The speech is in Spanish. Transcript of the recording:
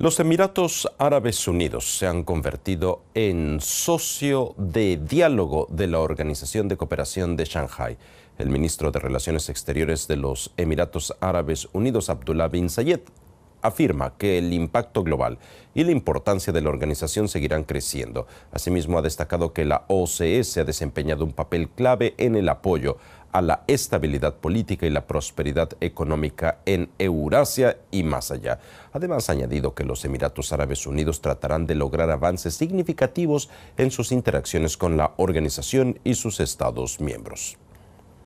Los Emiratos Árabes Unidos se han convertido en socio de diálogo de la Organización de Cooperación de Shanghái. El ministro de Relaciones Exteriores de los Emiratos Árabes Unidos, Abdullah bin Zayed afirma que el impacto global y la importancia de la organización seguirán creciendo. Asimismo, ha destacado que la OCS ha desempeñado un papel clave en el apoyo a la estabilidad política y la prosperidad económica en Eurasia y más allá. Además, ha añadido que los Emiratos Árabes Unidos tratarán de lograr avances significativos en sus interacciones con la organización y sus Estados miembros.